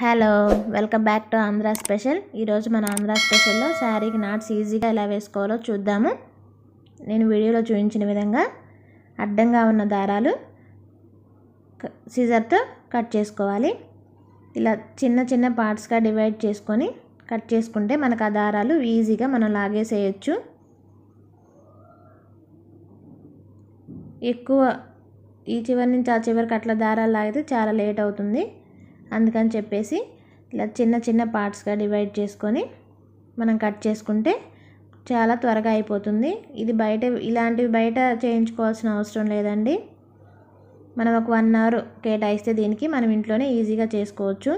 hello welcome back to Andhra special ఈరోజు మన ఆంధ్ర స్పెషల్లో శారీకి నాట్స్ ఈజీగా ఎలా వేసుకోవాలో చూద్దాము నేను వీడియోలో చూపించిన విధంగా అడ్డంగా ఉన్న దారాలు సీజర్తో కట్ చేసుకోవాలి ఇలా చిన్న చిన్న పార్ట్స్గా డివైడ్ చేసుకొని కట్ చేసుకుంటే మనకు ఆ దారాలు ఈజీగా మనం లాగేసేయచ్చు ఎక్కువ ఈ చివరి నుంచి ఆ చివరికి అట్లా దారాలు లాగితే చాలా లేట్ అవుతుంది అందుకని చెప్పేసి ఇలా చిన్న చిన్న పార్ట్స్గా డివైడ్ చేసుకొని మనం కట్ చేసుకుంటే చాలా త్వరగా అయిపోతుంది ఇది బయట ఇలాంటివి బయట చేయించుకోవాల్సిన అవసరం లేదండి మనం ఒక వన్ అవర్ కేటాయిస్తే దీనికి మనం ఇంట్లోనే ఈజీగా చేసుకోవచ్చు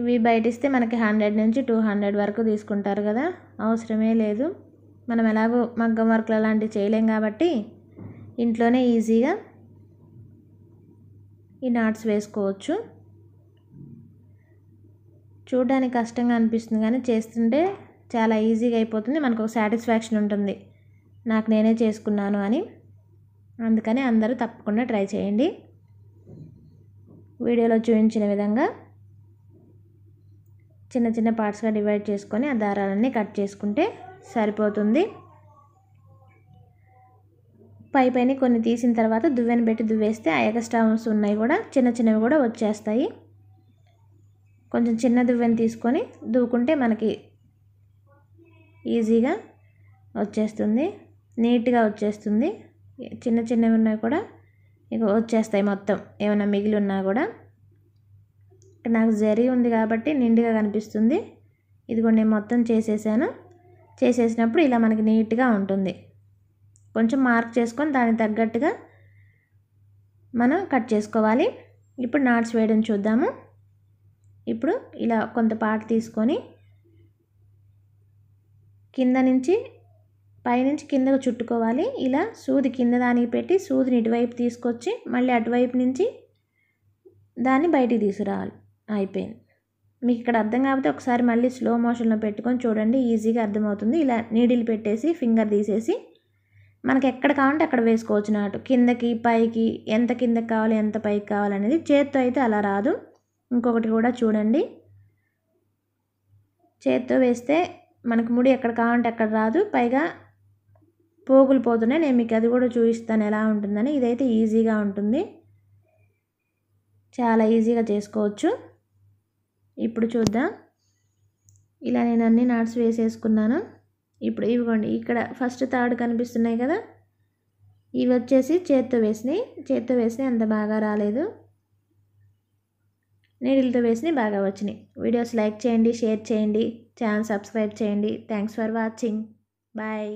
ఇవి బయట ఇస్తే మనకి హండ్రెడ్ నుంచి టూ హండ్రెడ్ వరకు తీసుకుంటారు కదా అవసరమే లేదు మనం ఎలాగో మగ్గం వర్క్లు అలాంటివి చేయలేం కాబట్టి ఇంట్లోనే ఈజీగా ఈ నాట్స్ వేసుకోవచ్చు చూడడానికి కష్టంగా అనిపిస్తుంది కానీ చేస్తుంటే చాలా ఈజీగా అయిపోతుంది మనకు ఒక సాటిస్ఫాక్షన్ ఉంటుంది నాకు నేనే చేసుకున్నాను అని అందుకని అందరూ తప్పకుండా ట్రై చేయండి వీడియోలో చూపించిన విధంగా చిన్న చిన్న పార్ట్స్గా డివైడ్ చేసుకొని ఆ దారాలన్నీ కట్ చేసుకుంటే సరిపోతుంది పై పైన కొన్ని తీసిన తర్వాత దువ్వెన పెట్టి దువ్వేస్తే ఆ స్టవ్స్ ఉన్నాయి కూడా చిన్న చిన్నవి కూడా వచ్చేస్తాయి కొంచెం చిన్న దువ్వెని తీసుకొని దువ్వుకుంటే మనకి ఈజీగా వచ్చేస్తుంది నీట్గా వచ్చేస్తుంది చిన్న చిన్నవి ఉన్నా కూడా ఇక వచ్చేస్తాయి మొత్తం ఏమైనా మిగిలి ఉన్నా కూడా నాకు జరి ఉంది కాబట్టి నిండుగా కనిపిస్తుంది ఇది కూడా నేను మొత్తం చేసేసాను చేసేసినప్పుడు ఇలా మనకి నీట్గా ఉంటుంది కొంచెం మార్క్ చేసుకొని దానికి తగ్గట్టుగా మనం కట్ చేసుకోవాలి ఇప్పుడు నాట్స్ వేయడం చూద్దాము ఇప్పుడు ఇలా కొంత పాట తీసుకొని కింద నుంచి పైనుంచి కిందకు చుట్టుకోవాలి ఇలా సూది కింద దానికి పెట్టి సూదిని ఇటువైపు తీసుకొచ్చి మళ్ళీ అటువైపు నుంచి దాన్ని బయటికి తీసుకురావాలి అయిపోయింది మీకు ఇక్కడ అర్థం కాకపోతే ఒకసారి మళ్ళీ స్లో మోషన్లో పెట్టుకొని చూడండి ఈజీగా అర్థమవుతుంది ఇలా నీడిల్ పెట్టేసి ఫింగర్ తీసేసి మనకి ఎక్కడ కావాలంటే అక్కడ వేసుకోవచ్చు నాటు కిందకి పైకి ఎంత కిందకి కావాలి ఎంత పైకి కావాలనేది చేత్తో అయితే అలా రాదు ఇంకొకటి కూడా చూడండి చేత్తో వేస్తే మనకు ముడి ఎక్కడ కావాలంటే అక్కడ రాదు పైగా పోగులు పోతున్నాయి నేను మీకు అది కూడా చూపిస్తాను ఎలా ఉంటుందని ఇదైతే ఈజీగా ఉంటుంది చాలా ఈజీగా చేసుకోవచ్చు ఇప్పుడు చూద్దాం ఇలా నేను అన్ని నాట్స్ వేసేసుకున్నాను ఇప్పుడు ఇవ్వండి ఇక్కడ ఫస్ట్ థర్డ్ కనిపిస్తున్నాయి కదా ఇవి వచ్చేసి చేత్తో వేసినాయి చేత్తో వేసినాయి అంత బాగా రాలేదు నీడిల్తో వేసి బాగా వచ్చినాయి వీడియోస్ లైక్ చేయండి షేర్ చేయండి ఛానల్ సబ్స్క్రైబ్ చేయండి థ్యాంక్స్ ఫర్ వాచింగ్ బాయ్